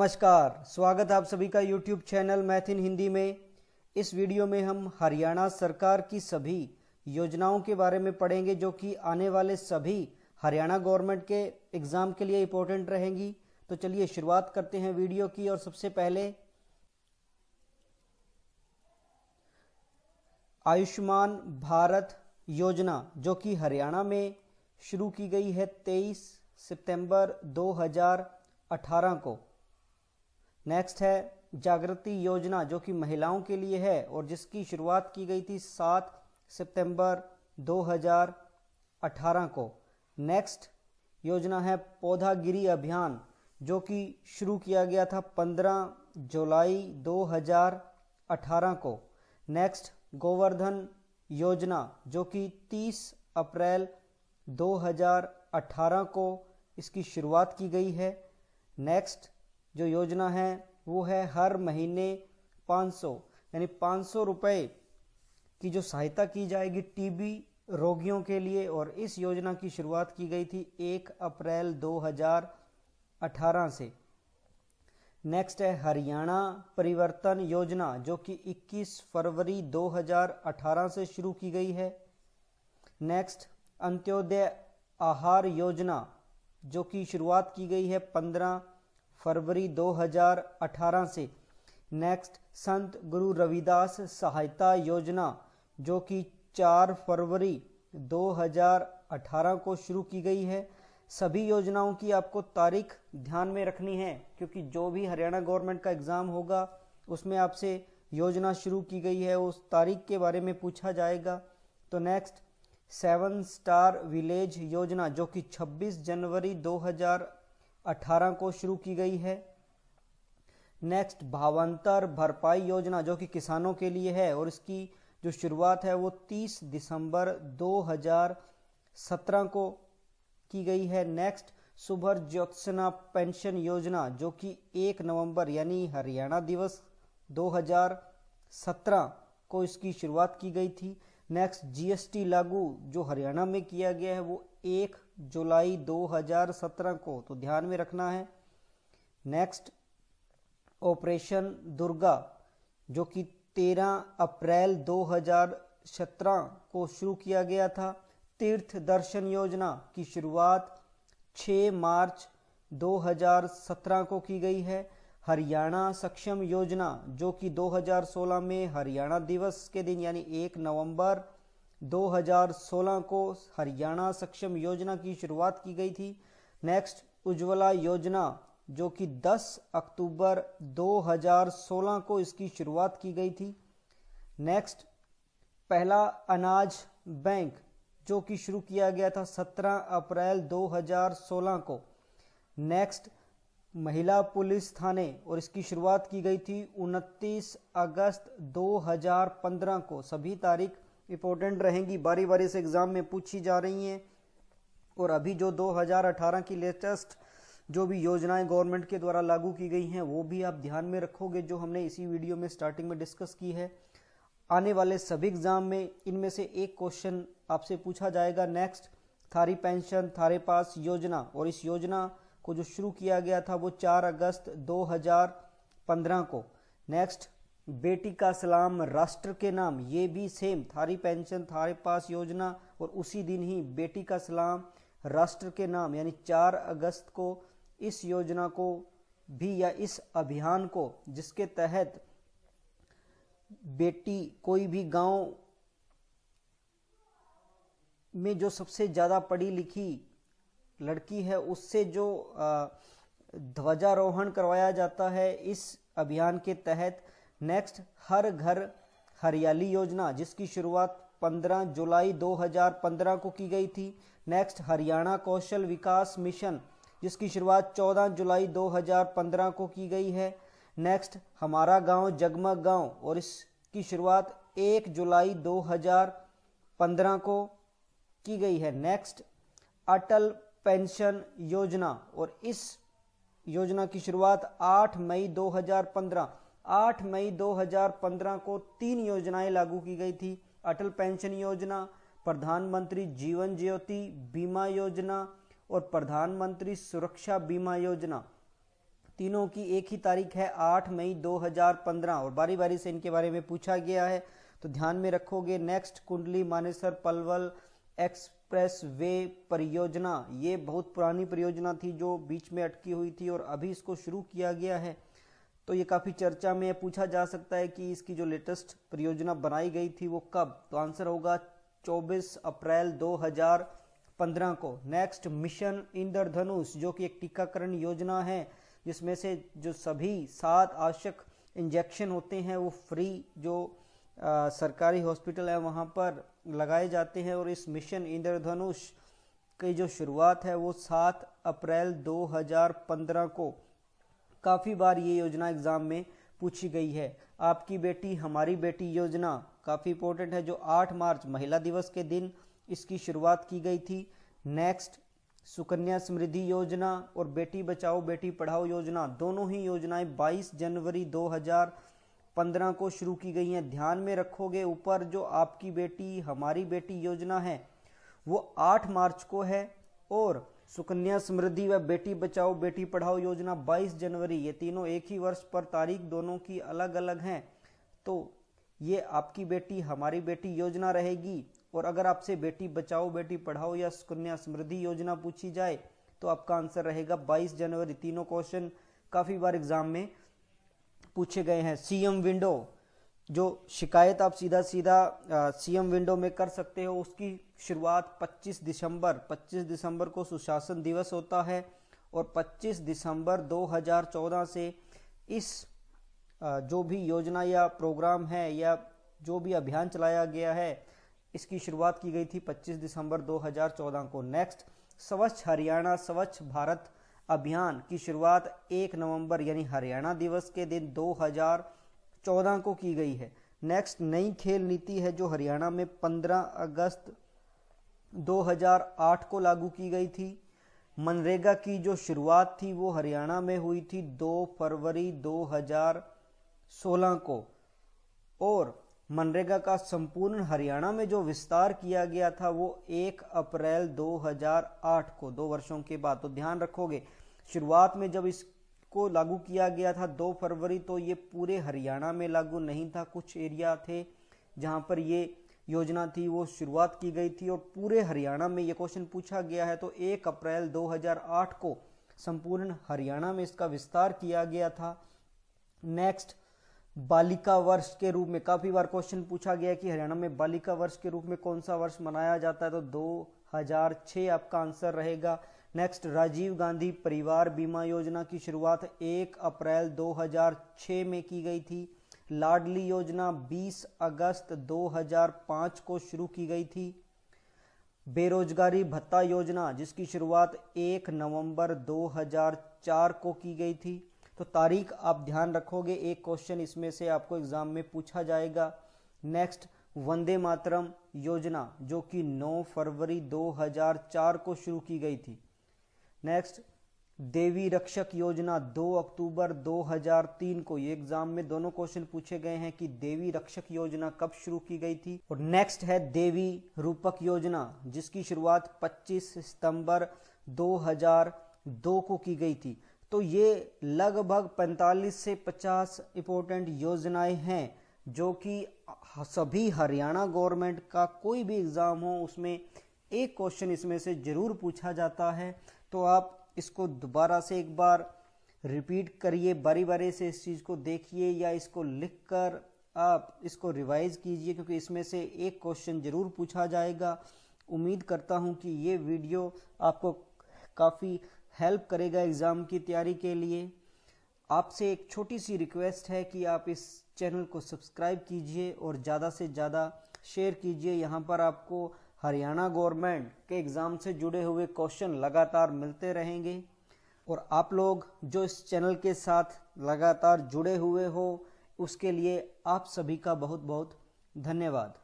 नमस्कार स्वागत आप सभी का YouTube चैनल मैथिन हिंदी में इस वीडियो में हम हरियाणा सरकार की सभी योजनाओं के बारे में पढ़ेंगे जो कि आने वाले सभी हरियाणा गवर्नमेंट के एग्ज़ाम के लिए इम्पोर्टेंट रहेंगी तो चलिए शुरुआत करते हैं वीडियो की और सबसे पहले आयुष्मान भारत योजना जो कि हरियाणा में शुरू की गई है 23 सितंबर 2018 को नेक्स्ट है जागृति योजना जो कि महिलाओं के लिए है और जिसकी शुरुआत की गई थी सात सितंबर 2018 को नेक्स्ट योजना है पौधागिरी अभियान जो कि शुरू किया गया था 15 जुलाई 2018 को नेक्स्ट गोवर्धन योजना जो कि 30 अप्रैल 2018 को इसकी शुरुआत की गई है नेक्स्ट जो योजना है वो है हर महीने 500 यानी 500 रुपए की जो सहायता की जाएगी टीबी रोगियों के लिए और इस योजना की शुरुआत की गई थी 1 अप्रैल 2018 से नेक्स्ट है हरियाणा परिवर्तन योजना जो कि 21 फरवरी 2018 से शुरू की गई है नेक्स्ट अंत्योदय आहार योजना जो कि शुरुआत की गई है फरवरी 2018 से नेक्स्ट संत गुरु रविदास सहायता योजना जो कि 4 फरवरी 2018 को शुरू की गई है सभी योजनाओं की आपको तारीख ध्यान में रखनी है क्योंकि जो भी हरियाणा गवर्नमेंट का एग्ज़ाम होगा उसमें आपसे योजना शुरू की गई है उस तारीख के बारे में पूछा जाएगा तो नेक्स्ट सेवन स्टार विलेज योजना जो कि 26 जनवरी अठारह को शुरू की गई है नेक्स्ट भावांतर भरपाई योजना जो कि किसानों के लिए है और इसकी जो शुरुआत है वो 30 दिसंबर 2017 को की गई है नेक्स्ट सुभर ज्योत्सना पेंशन योजना जो कि 1 नवंबर यानी हरियाणा दिवस 2017 को इसकी शुरुआत की गई थी नेक्स्ट जीएसटी लागू जो हरियाणा में किया गया है वो एक जुलाई 2017 को तो ध्यान में रखना है नेक्स्ट ऑपरेशन दुर्गा जो कि 13 अप्रैल 2017 को शुरू किया गया था तीर्थ दर्शन योजना की शुरुआत 6 मार्च 2017 को की गई है हरियाणा सक्षम योजना जो कि 2016 में हरियाणा दिवस के दिन यानी 1 नवंबर 2016 को हरियाणा सक्षम योजना की शुरुआत की गई थी नेक्स्ट उज्ज्वला योजना जो कि 10 अक्टूबर 2016 को इसकी शुरुआत की गई थी नेक्स्ट पहला अनाज बैंक जो कि शुरू किया गया था 17 अप्रैल 2016 को नेक्स्ट महिला पुलिस थाने और इसकी शुरुआत की गई थी 29 अगस्त 2015 को सभी तारीख इंपॉर्टेंट रहेंगी बारी बारी से एग्ज़ाम में पूछी जा रही हैं और अभी जो 2018 की लेटेस्ट जो भी योजनाएं गवर्नमेंट के द्वारा लागू की गई हैं वो भी आप ध्यान में रखोगे जो हमने इसी वीडियो में स्टार्टिंग में डिस्कस की है आने वाले सभी एग्ज़ाम में इनमें से एक क्वेश्चन आपसे पूछा जाएगा नेक्स्ट थारी पेंशन थारे पास योजना और इस योजना को जो शुरू किया गया था वो 4 अगस्त 2015 को नेक्स्ट बेटी का सलाम राष्ट्र के नाम ये भी सेम थारी पेंशन थारे पास योजना और उसी दिन ही बेटी का सलाम राष्ट्र के नाम यानी 4 अगस्त को इस योजना को भी या इस अभियान को जिसके तहत बेटी कोई भी गांव में जो सबसे ज़्यादा पढ़ी लिखी लड़की है उससे जो ध्वजारोहण करवाया जाता है इस अभियान के तहत नेक्स्ट हर घर हरियाली योजना जिसकी शुरुआत 15 जुलाई 2015 को की गई थी नेक्स्ट हरियाणा कौशल विकास मिशन जिसकी शुरुआत 14 जुलाई 2015 को की गई है नेक्स्ट हमारा गांव जगमग गांव और इसकी शुरुआत 1 जुलाई 2015 को की गई है नेक्स्ट अटल पेंशन योजना और इस योजना की शुरुआत 8 मई 2015 8 मई 2015 को तीन योजनाएं लागू की गई थी अटल पेंशन योजना प्रधानमंत्री जीवन ज्योति बीमा योजना और प्रधानमंत्री सुरक्षा बीमा योजना तीनों की एक ही तारीख है 8 मई 2015 और बारी बारी से इनके बारे में पूछा गया है तो ध्यान में रखोगे नेक्स्ट कुंडली मानेसर पलवल एक्सप्रेस वे परियोजना ये बहुत पुरानी परियोजना थी जो बीच में अटकी हुई थी और अभी इसको शुरू किया गया है तो ये काफ़ी चर्चा में पूछा जा सकता है कि इसकी जो लेटेस्ट परियोजना बनाई गई थी वो कब तो आंसर होगा 24 अप्रैल 2015 को नेक्स्ट मिशन इंद्रधनुष जो कि एक टीकाकरण योजना है जिसमें से जो सभी सात आवश्यक इंजेक्शन होते हैं वो फ्री जो आ, सरकारी हॉस्पिटल है वहाँ पर लगाए जाते हैं और इस मिशन इंद्रधनुष की जो शुरुआत है वो सात अप्रैल 2015 को काफ़ी बार ये योजना एग्जाम में पूछी गई है आपकी बेटी हमारी बेटी योजना काफ़ी इंपॉर्टेंट है जो 8 मार्च महिला दिवस के दिन इसकी शुरुआत की गई थी नेक्स्ट सुकन्या समृद्धि योजना और बेटी बचाओ बेटी पढ़ाओ योजना दोनों ही योजनाएं 22 जनवरी 2015 को शुरू की गई हैं ध्यान में रखोगे ऊपर जो आपकी बेटी हमारी बेटी योजना है वो 8 मार्च को है और सुकन्या समृद्धि व बेटी बचाओ बेटी पढ़ाओ योजना 22 जनवरी ये तीनों एक ही वर्ष पर तारीख दोनों की अलग अलग हैं तो ये आपकी बेटी हमारी बेटी योजना रहेगी और अगर आपसे बेटी बचाओ बेटी पढ़ाओ या सुकन्या समृद्धि योजना पूछी जाए तो आपका आंसर रहेगा 22 जनवरी तीनों क्वेश्चन काफ़ी बार एग्जाम में पूछे गए हैं सीएम विंडो जो शिकायत आप सीधा सीधा सीएम विंडो में कर सकते हो उसकी शुरुआत 25 दिसंबर 25 दिसंबर को सुशासन दिवस होता है और 25 दिसंबर 2014 से इस जो भी योजना या प्रोग्राम है या जो भी अभियान चलाया गया है इसकी शुरुआत की गई थी 25 दिसंबर 2014 को नेक्स्ट स्वच्छ हरियाणा स्वच्छ भारत अभियान की शुरुआत 1 नवंबर यानी हरियाणा दिवस के दिन 2000 चौदह को की गई है नेक्स्ट नई खेल नीति है जो हरियाणा में पंद्रह अगस्त 2008 को लागू की गई थी मनरेगा की जो शुरुआत थी वो हरियाणा में हुई थी 2 फरवरी 2016 को और मनरेगा का संपूर्ण हरियाणा में जो विस्तार किया गया था वो 1 अप्रैल 2008 को दो वर्षों के बाद तो ध्यान रखोगे शुरुआत में जब इस को लागू किया गया था दो फरवरी तो ये पूरे हरियाणा में लागू नहीं था कुछ एरिया थे जहाँ पर ये योजना थी वो शुरुआत की गई थी और पूरे हरियाणा में ये क्वेश्चन पूछा गया है तो एक अप्रैल 2008 को संपूर्ण हरियाणा में इसका विस्तार किया गया था नेक्स्ट बालिका वर्ष के रूप में काफी बार क्वेश्चन पूछा गया कि हरियाणा में बालिका वर्ष के रूप में कौन सा वर्ष मनाया जाता है तो 2006 आपका आंसर रहेगा नेक्स्ट राजीव गांधी परिवार बीमा योजना की शुरुआत 1 अप्रैल 2006 में की गई थी लाडली योजना 20 अगस्त 2005 को शुरू की गई थी बेरोजगारी भत्ता योजना जिसकी शुरुआत 1 नवंबर 2004 को की गई थी तो तारीख आप ध्यान रखोगे एक क्वेश्चन इसमें से आपको एग्जाम में पूछा जाएगा नेक्स्ट वंदे मातरम योजना जो कि 9 फरवरी 2004 को शुरू की गई थी नेक्स्ट देवी रक्षक योजना 2 अक्टूबर 2003 को ये एग्जाम में दोनों क्वेश्चन पूछे गए हैं कि देवी रक्षक योजना कब शुरू की गई थी और नेक्स्ट है देवी रूपक योजना जिसकी शुरुआत 25 सितंबर 2002 को की गई थी तो ये लगभग 45 से 50 इम्पोर्टेंट योजनाएं हैं जो कि सभी हरियाणा गवर्नमेंट का कोई भी एग्ज़ाम हो उसमें एक क्वेश्चन इसमें से ज़रूर पूछा जाता है तो आप इसको दोबारा से एक बार रिपीट करिए बारी बारी से इस चीज़ को देखिए या इसको लिख कर आप इसको रिवाइज कीजिए क्योंकि इसमें से एक क्वेश्चन ज़रूर पूछा जाएगा उम्मीद करता हूँ कि ये वीडियो आपको काफ़ी हेल्प करेगा एग्ज़ाम की तैयारी के लिए आपसे एक छोटी सी रिक्वेस्ट है कि आप इस चैनल को सब्सक्राइब कीजिए और ज़्यादा से ज़्यादा शेयर कीजिए यहाँ पर आपको हरियाणा गवर्नमेंट के एग्ज़ाम से जुड़े हुए क्वेश्चन लगातार मिलते रहेंगे और आप लोग जो इस चैनल के साथ लगातार जुड़े हुए हो उसके लिए आप सभी का बहुत बहुत धन्यवाद